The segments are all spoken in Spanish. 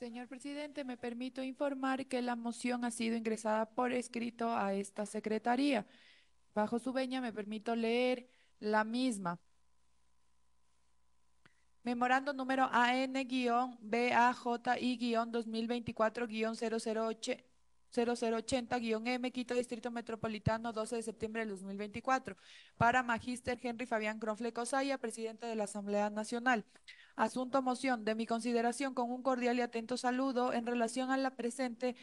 Señor presidente, me permito informar que la moción ha sido ingresada por escrito a esta secretaría. Bajo su veña me permito leer la misma. Memorando número AN-BAJI-2024-008. 0080 m Quito Distrito Metropolitano, 12 de septiembre de 2024, para Magíster Henry Fabián Cronfle Cosaya, presidente de la Asamblea Nacional. Asunto moción de mi consideración con un cordial y atento saludo en relación a la presente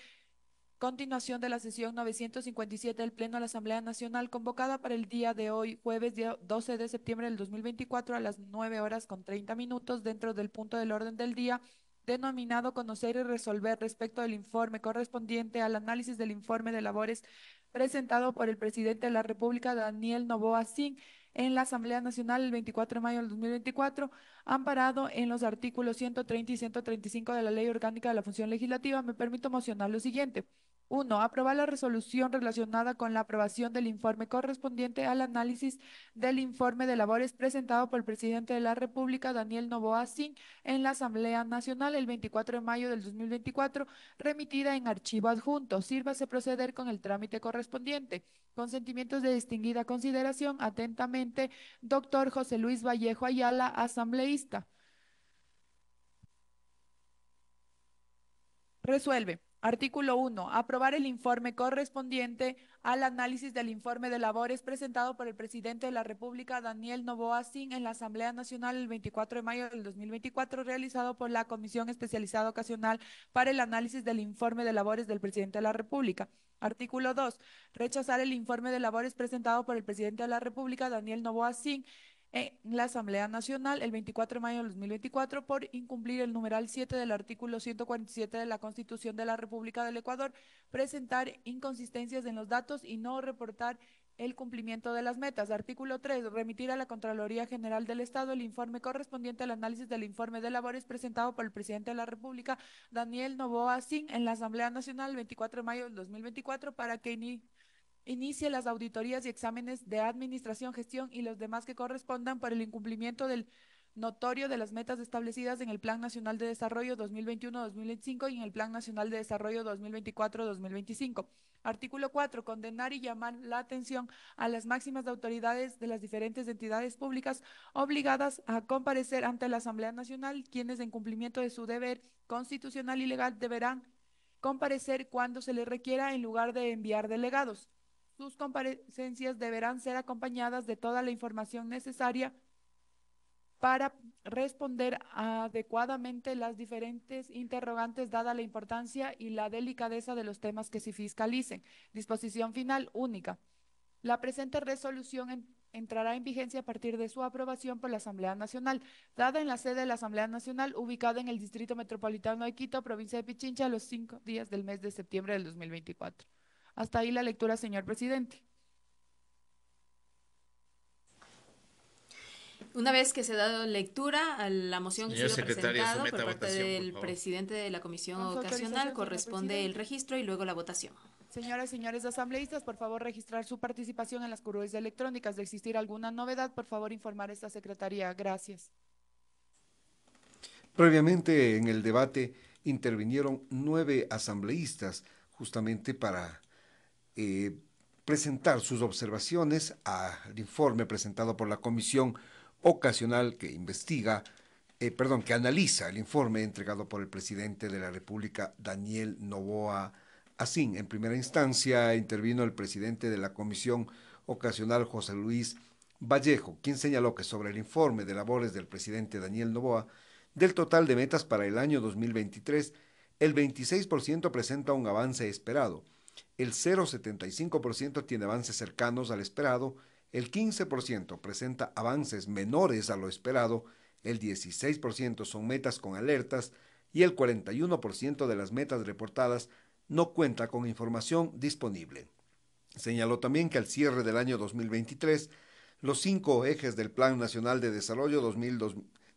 continuación de la sesión 957 del Pleno de la Asamblea Nacional convocada para el día de hoy, jueves 12 de septiembre del 2024 a las 9 horas con 30 minutos dentro del punto del orden del día denominado conocer y resolver respecto del informe correspondiente al análisis del informe de labores presentado por el presidente de la República, Daniel Novoa Singh en la Asamblea Nacional el 24 de mayo del 2024, amparado en los artículos 130 y 135 de la Ley Orgánica de la Función Legislativa, me permito mocionar lo siguiente. Uno Aprobar la resolución relacionada con la aprobación del informe correspondiente al análisis del informe de labores presentado por el presidente de la República, Daniel Novoa Sin, en la Asamblea Nacional el 24 de mayo del 2024, remitida en archivo adjunto. Sírvase proceder con el trámite correspondiente. Consentimientos de distinguida consideración. Atentamente, doctor José Luis Vallejo Ayala, asambleísta. Resuelve. Artículo 1. Aprobar el informe correspondiente al análisis del informe de labores presentado por el presidente de la República, Daniel Novoa Singh en la Asamblea Nacional el 24 de mayo del 2024, realizado por la Comisión Especializada Ocasional para el Análisis del Informe de Labores del presidente de la República. Artículo 2. Rechazar el informe de labores presentado por el presidente de la República, Daniel Novoa Singh en la Asamblea Nacional el 24 de mayo del 2024 por incumplir el numeral 7 del artículo 147 de la Constitución de la República del Ecuador, presentar inconsistencias en los datos y no reportar el cumplimiento de las metas. Artículo 3. Remitir a la Contraloría General del Estado el informe correspondiente al análisis del informe de labores presentado por el presidente de la República, Daniel Novoa Sin, en la Asamblea Nacional el 24 de mayo del 2024 para que ni inicie las auditorías y exámenes de administración, gestión y los demás que correspondan por el incumplimiento del notorio de las metas establecidas en el Plan Nacional de Desarrollo 2021-2025 y en el Plan Nacional de Desarrollo 2024-2025. Artículo 4. Condenar y llamar la atención a las máximas autoridades de las diferentes entidades públicas obligadas a comparecer ante la Asamblea Nacional, quienes en cumplimiento de su deber constitucional y legal deberán comparecer cuando se les requiera en lugar de enviar delegados. Sus comparecencias deberán ser acompañadas de toda la información necesaria para responder adecuadamente las diferentes interrogantes dada la importancia y la delicadeza de los temas que se fiscalicen. Disposición final única. La presente resolución entrará en vigencia a partir de su aprobación por la Asamblea Nacional, dada en la sede de la Asamblea Nacional, ubicada en el Distrito Metropolitano de Quito, provincia de Pichincha, los cinco días del mes de septiembre del 2024. Hasta ahí la lectura, señor presidente. Una vez que se ha dado lectura a la moción que ha sido presentada por parte del presidente de la comisión ocasional, corresponde el registro y luego la votación. Señoras y señores asambleístas, por favor registrar su participación en las curules electrónicas. De existir alguna novedad, por favor informar a esta secretaría. Gracias. Previamente en el debate intervinieron nueve asambleístas justamente para eh, presentar sus observaciones al informe presentado por la comisión ocasional que investiga, eh, perdón, que analiza el informe entregado por el presidente de la República, Daniel Novoa Asín. En primera instancia intervino el presidente de la comisión ocasional, José Luis Vallejo, quien señaló que sobre el informe de labores del presidente Daniel Novoa, del total de metas para el año 2023, el 26% presenta un avance esperado el 0,75% tiene avances cercanos al esperado, el 15% presenta avances menores a lo esperado, el 16% son metas con alertas y el 41% de las metas reportadas no cuenta con información disponible. Señaló también que al cierre del año 2023, los cinco ejes del Plan Nacional de Desarrollo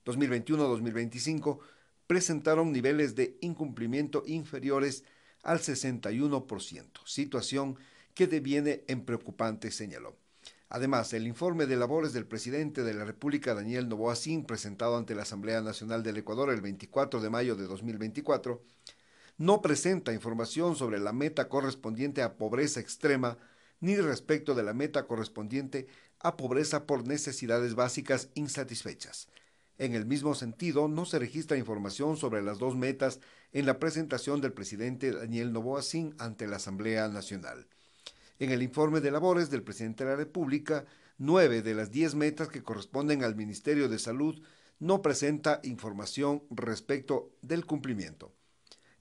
2021-2025 presentaron niveles de incumplimiento inferiores al 61%, situación que deviene en preocupante, señaló. Además, el informe de labores del presidente de la República, Daniel Novoa presentado ante la Asamblea Nacional del Ecuador el 24 de mayo de 2024, no presenta información sobre la meta correspondiente a pobreza extrema ni respecto de la meta correspondiente a pobreza por necesidades básicas insatisfechas. En el mismo sentido, no se registra información sobre las dos metas en la presentación del presidente Daniel Novoa ante la Asamblea Nacional. En el informe de labores del presidente de la República, nueve de las diez metas que corresponden al Ministerio de Salud no presenta información respecto del cumplimiento.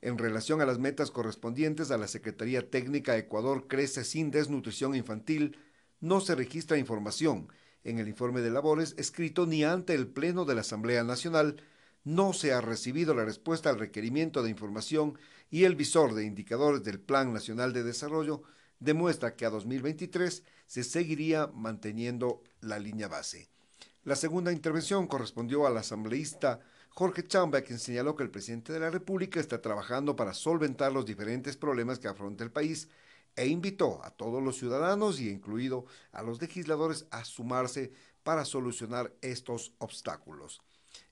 En relación a las metas correspondientes a la Secretaría Técnica Ecuador Crece sin Desnutrición Infantil, no se registra información en el informe de labores escrito ni ante el Pleno de la Asamblea Nacional, no se ha recibido la respuesta al requerimiento de información y el visor de indicadores del Plan Nacional de Desarrollo demuestra que a 2023 se seguiría manteniendo la línea base. La segunda intervención correspondió al asambleísta Jorge Chamba, quien señaló que el presidente de la República está trabajando para solventar los diferentes problemas que afronta el país e invitó a todos los ciudadanos y incluido a los legisladores a sumarse para solucionar estos obstáculos.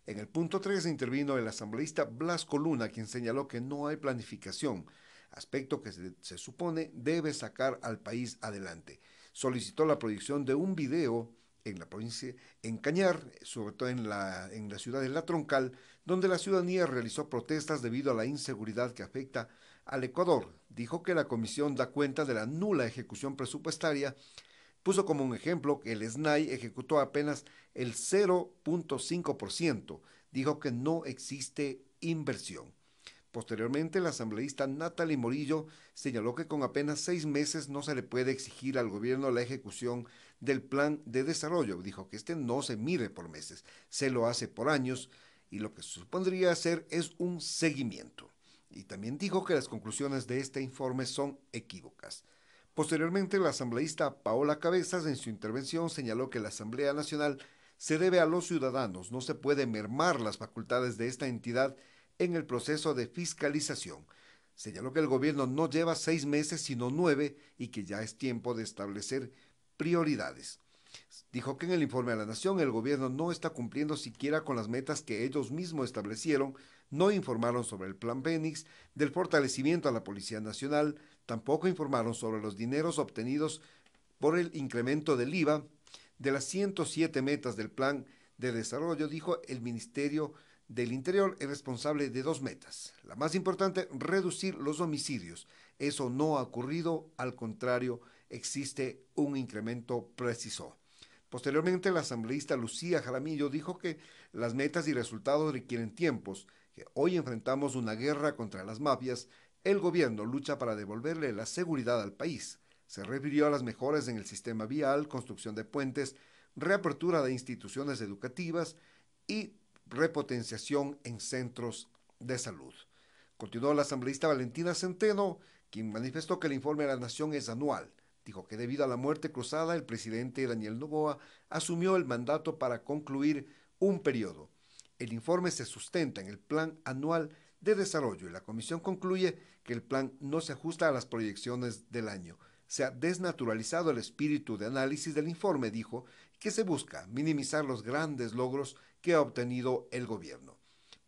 En el punto 3 intervino el asambleísta Blas Coluna, quien señaló que no hay planificación, aspecto que se, supone debe sacar al país adelante. Solicitó la proyección de un video en la provincia, en Cañar, sobre todo en la, en la ciudad de La Troncal, donde la ciudadanía realizó protestas debido a la inseguridad que afecta al Ecuador. Dijo que la comisión da cuenta de la nula ejecución presupuestaria. Puso como un ejemplo que el SNAI ejecutó apenas el 0.5%. Dijo que no existe inversión. Posteriormente, la asambleísta Natalie Morillo señaló que con apenas seis meses no se le puede exigir al gobierno la ejecución del plan de desarrollo. Dijo que este no se mide por meses, se lo hace por años y lo que se supondría hacer es un seguimiento y también dijo que las conclusiones de este informe son equívocas. Posteriormente, la asambleísta Paola Cabezas en su intervención señaló que la Asamblea Nacional se debe a los ciudadanos, no se puede mermar las facultades de esta entidad en el proceso de fiscalización. Señaló que el gobierno no lleva seis meses, sino nueve, y que ya es tiempo de establecer prioridades. Dijo que en el informe a la Nación el gobierno no está cumpliendo siquiera con las metas que ellos mismos establecieron no informaron sobre el plan Fénix, del fortalecimiento a la Policía Nacional, tampoco informaron sobre los dineros obtenidos por el incremento del IVA, de las 107 metas del plan de desarrollo, dijo el Ministerio del Interior es responsable de dos metas. La más importante, reducir los homicidios. Eso no ha ocurrido, al contrario, existe un incremento, preciso. Posteriormente, la asambleísta Lucía Jaramillo dijo que las metas y resultados requieren tiempos hoy enfrentamos una guerra contra las mafias, el gobierno lucha para devolverle la seguridad al país. Se refirió a las mejoras en el sistema vial, construcción de puentes, reapertura de instituciones educativas y repotenciación en centros de salud. Continuó la asambleísta Valentina Centeno, quien manifestó que el informe de la Nación es anual. Dijo que debido a la muerte cruzada, el presidente Daniel Novoa asumió el mandato para concluir un periodo el informe se sustenta en el Plan Anual de Desarrollo y la Comisión concluye que el plan no se ajusta a las proyecciones del año. Se ha desnaturalizado el espíritu de análisis del informe, dijo, que se busca minimizar los grandes logros que ha obtenido el gobierno.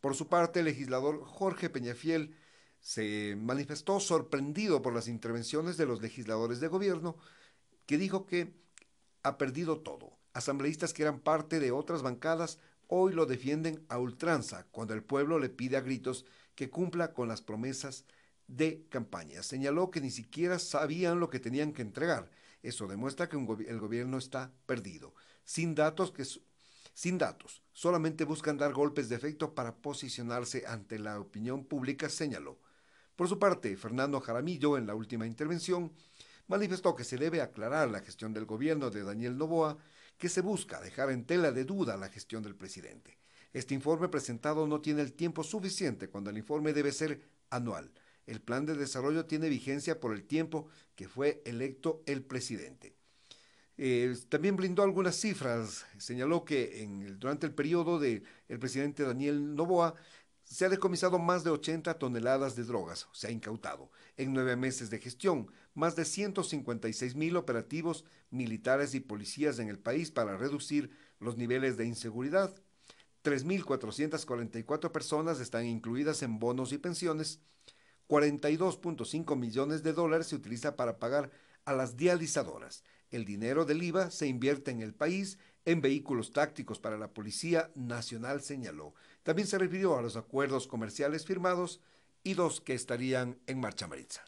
Por su parte, el legislador Jorge Peñafiel se manifestó sorprendido por las intervenciones de los legisladores de gobierno, que dijo que ha perdido todo. Asambleístas que eran parte de otras bancadas hoy lo defienden a ultranza cuando el pueblo le pide a gritos que cumpla con las promesas de campaña. Señaló que ni siquiera sabían lo que tenían que entregar. Eso demuestra que el gobierno está perdido, sin datos que sin datos, solamente buscan dar golpes de efecto para posicionarse ante la opinión pública, señaló. Por su parte, Fernando Jaramillo, en la última intervención, manifestó que se debe aclarar la gestión del gobierno de Daniel Novoa que se busca dejar en tela de duda la gestión del presidente. Este informe presentado no tiene el tiempo suficiente cuando el informe debe ser anual. El plan de desarrollo tiene vigencia por el tiempo que fue electo el presidente. Eh, también brindó algunas cifras. Señaló que durante el periodo del presidente Daniel Novoa se ha decomisado más de 80 toneladas de drogas, se ha incautado en nueve meses de gestión más de 156 mil operativos militares y policías en el país para reducir los niveles de inseguridad. 3.444 personas están incluidas en bonos y pensiones. 42.5 millones de dólares se utiliza para pagar a las dializadoras. El dinero del IVA se invierte en el país en vehículos tácticos para la Policía Nacional, señaló. También se refirió a los acuerdos comerciales firmados y dos que estarían en marcha, Maritza.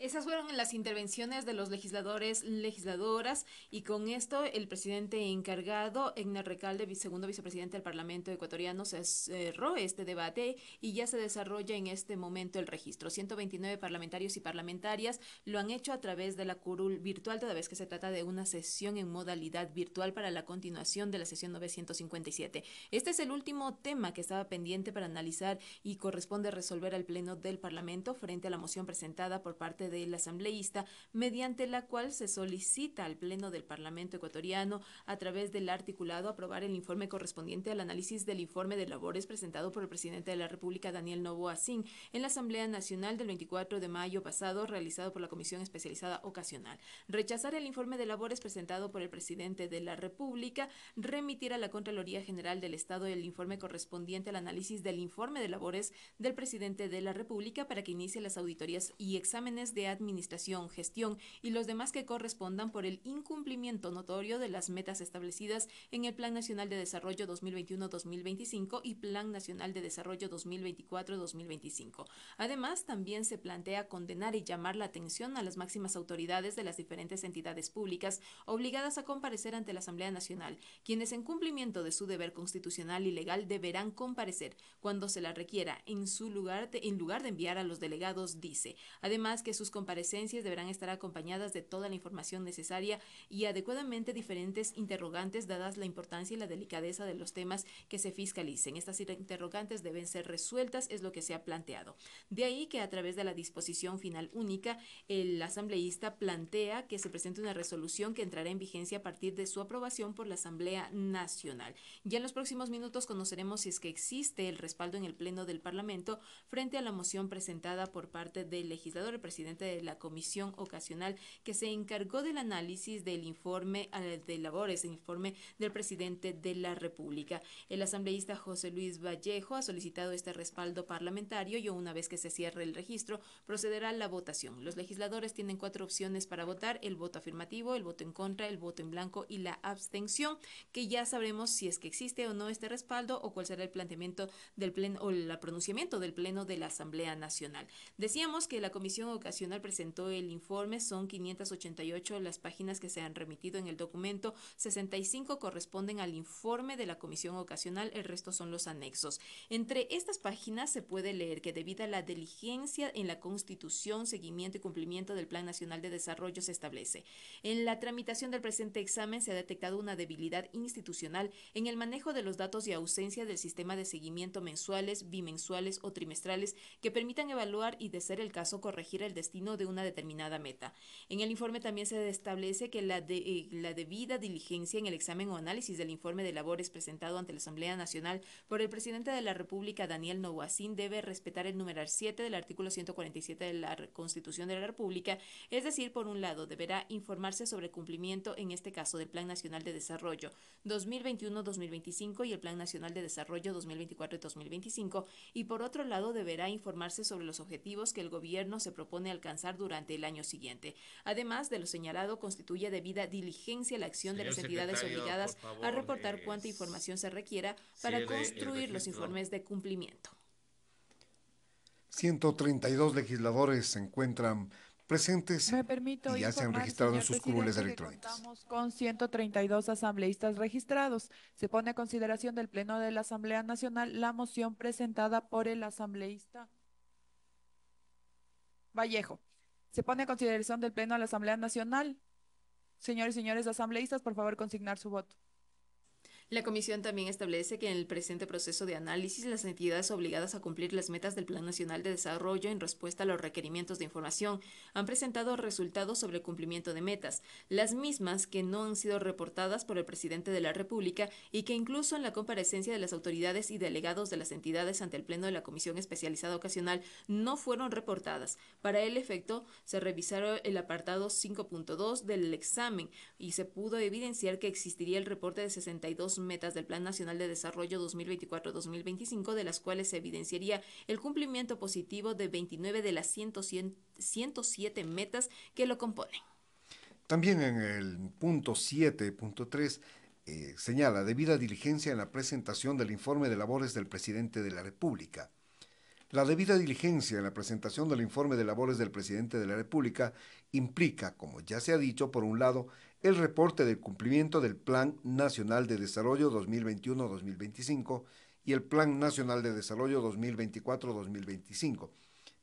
Esas fueron las intervenciones de los legisladores, legisladoras, y con esto el presidente encargado, Egner Recalde, segundo vicepresidente del Parlamento ecuatoriano, cerró este debate y ya se desarrolla en este momento el registro. 129 parlamentarios y parlamentarias lo han hecho a través de la curul virtual, toda vez que se trata de una sesión en modalidad virtual para la continuación de la sesión 957. Este es el último tema que estaba pendiente para analizar y corresponde resolver al Pleno del Parlamento frente a la moción presentada por parte de del asambleísta, mediante la cual se solicita al Pleno del Parlamento ecuatoriano, a través del articulado, aprobar el informe correspondiente al análisis del informe de labores presentado por el presidente de la República, Daniel Novoa Sin, en la Asamblea Nacional del 24 de mayo pasado, realizado por la Comisión Especializada Ocasional. Rechazar el informe de labores presentado por el presidente de la República, remitir a la Contraloría General del Estado el informe correspondiente al análisis del informe de labores del presidente de la República para que inicie las auditorías y exámenes de administración, gestión y los demás que correspondan por el incumplimiento notorio de las metas establecidas en el Plan Nacional de Desarrollo 2021-2025 y Plan Nacional de Desarrollo 2024-2025. Además, también se plantea condenar y llamar la atención a las máximas autoridades de las diferentes entidades públicas obligadas a comparecer ante la Asamblea Nacional, quienes en cumplimiento de su deber constitucional y legal deberán comparecer cuando se la requiera en su lugar en lugar de enviar a los delegados, dice. Además que sus comparecencias deberán estar acompañadas de toda la información necesaria y adecuadamente diferentes interrogantes dadas la importancia y la delicadeza de los temas que se fiscalicen. Estas interrogantes deben ser resueltas, es lo que se ha planteado. De ahí que a través de la disposición final única, el asambleísta plantea que se presente una resolución que entrará en vigencia a partir de su aprobación por la Asamblea Nacional. Ya en los próximos minutos conoceremos si es que existe el respaldo en el Pleno del Parlamento frente a la moción presentada por parte del legislador, el presidente de la comisión ocasional que se encargó del análisis del informe ah, de labores, el informe del presidente de la República. El asambleísta José Luis Vallejo ha solicitado este respaldo parlamentario y una vez que se cierre el registro procederá la votación. Los legisladores tienen cuatro opciones para votar, el voto afirmativo, el voto en contra, el voto en blanco y la abstención, que ya sabremos si es que existe o no este respaldo o cuál será el planteamiento del pleno o el pronunciamiento del pleno de la Asamblea Nacional. Decíamos que la comisión ocasional presentó el informe. Son 588 las páginas que se han remitido en el documento. 65 corresponden al informe de la comisión ocasional. El resto son los anexos. Entre estas páginas se puede leer que debido a la diligencia en la constitución, seguimiento y cumplimiento del Plan Nacional de Desarrollo se establece. En la tramitación del presente examen se ha detectado una debilidad institucional en el manejo de los datos y ausencia del sistema de seguimiento mensuales, bimensuales o trimestrales que permitan evaluar y, de ser el caso, corregir el destino de una determinada meta. En el informe también se establece que la, eh, la debida diligencia en el examen o análisis del informe de labores presentado ante la Asamblea Nacional por el presidente de la República, Daniel Novoacín, debe respetar el numeral 7 del artículo 147 de la Constitución de la República, es decir, por un lado, deberá informarse sobre cumplimiento, en este caso, del Plan Nacional de Desarrollo 2021-2025 y el Plan Nacional de Desarrollo 2024-2025, y por otro lado, deberá informarse sobre los objetivos que el gobierno se propone al alcanzar durante el año siguiente. Además de lo señalado, constituye debida diligencia la acción de las entidades obligadas a reportar eh, cuánta información se requiera para eh, construir los informes de cumplimiento. 132 legisladores se encuentran presentes y ya se han registrado en sus curules electrónicos. Contamos con 132 asambleístas registrados. Se pone a consideración del Pleno de la Asamblea Nacional la moción presentada por el asambleísta Vallejo. Se pone a consideración del Pleno a la Asamblea Nacional. Señores y señores asambleístas, por favor, consignar su voto. La Comisión también establece que en el presente proceso de análisis las entidades obligadas a cumplir las metas del Plan Nacional de Desarrollo en respuesta a los requerimientos de información han presentado resultados sobre el cumplimiento de metas, las mismas que no han sido reportadas por el presidente de la República y que incluso en la comparecencia de las autoridades y delegados de las entidades ante el Pleno de la Comisión Especializada Ocasional no fueron reportadas. Para el efecto, se revisaron el apartado 5.2 del examen y se pudo evidenciar que existiría el reporte de 62 metas del Plan Nacional de Desarrollo 2024-2025, de las cuales se evidenciaría el cumplimiento positivo de 29 de las 107 metas que lo componen. También en el punto 7.3 eh, señala debida diligencia en la presentación del informe de labores del presidente de la República. La debida diligencia en la presentación del informe de labores del presidente de la República implica, como ya se ha dicho, por un lado, el reporte del cumplimiento del Plan Nacional de Desarrollo 2021-2025 y el Plan Nacional de Desarrollo 2024-2025.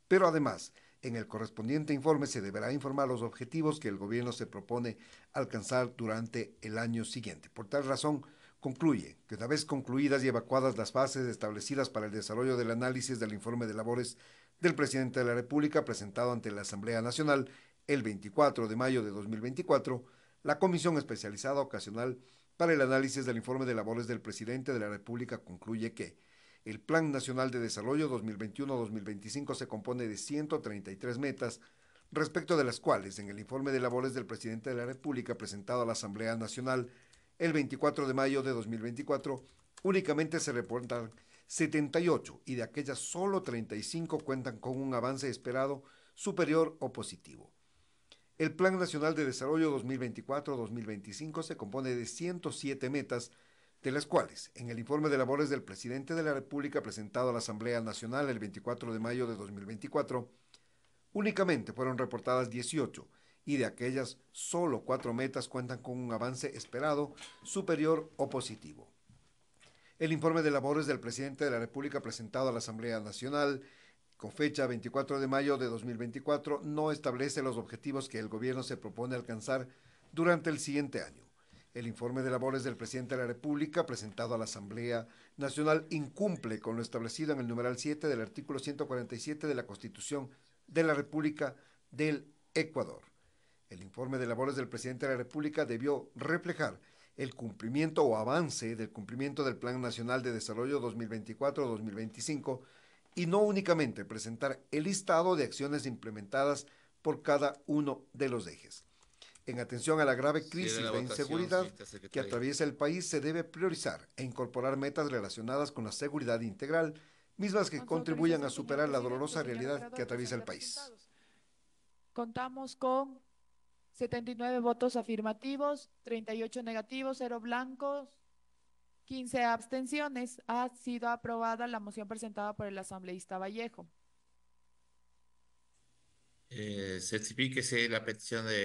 Pero además, en el correspondiente informe se deberá informar los objetivos que el gobierno se propone alcanzar durante el año siguiente. Por tal razón, concluye que una vez concluidas y evacuadas las fases establecidas para el desarrollo del análisis del informe de labores del presidente de la República presentado ante la Asamblea Nacional el 24 de mayo de 2024, la Comisión Especializada Ocasional para el Análisis del Informe de Labores del Presidente de la República concluye que el Plan Nacional de Desarrollo 2021-2025 se compone de 133 metas, respecto de las cuales en el informe de labores del presidente de la República presentado a la Asamblea Nacional el 24 de mayo de 2024, únicamente se reportan 78 y de aquellas solo 35 cuentan con un avance esperado superior o positivo. El Plan Nacional de Desarrollo 2024-2025 se compone de 107 metas, de las cuales, en el informe de labores del presidente de la República presentado a la Asamblea Nacional el 24 de mayo de 2024, únicamente fueron reportadas 18 y de aquellas solo cuatro metas cuentan con un avance esperado, superior o positivo. El informe de labores del presidente de la República presentado a la Asamblea Nacional con fecha 24 de mayo de 2024, no establece los objetivos que el gobierno se propone alcanzar durante el siguiente año. El informe de labores del presidente de la República, presentado a la Asamblea Nacional, incumple con lo establecido en el numeral 7 del artículo 147 de la Constitución de la República del Ecuador. El informe de labores del presidente de la República debió reflejar el cumplimiento o avance del cumplimiento del Plan Nacional de Desarrollo 2024-2025 y no únicamente presentar el listado de acciones implementadas por cada uno de los ejes. En atención a la grave crisis de inseguridad que atraviesa el país, se debe priorizar e incorporar metas relacionadas con la seguridad integral, mismas que contribuyan a superar la dolorosa realidad que atraviesa el país. Contamos con 79 votos afirmativos, 38 negativos, 0 blancos, 15 abstenciones. Ha sido aprobada la moción presentada por el asambleísta Vallejo. Eh, certifíquese la petición de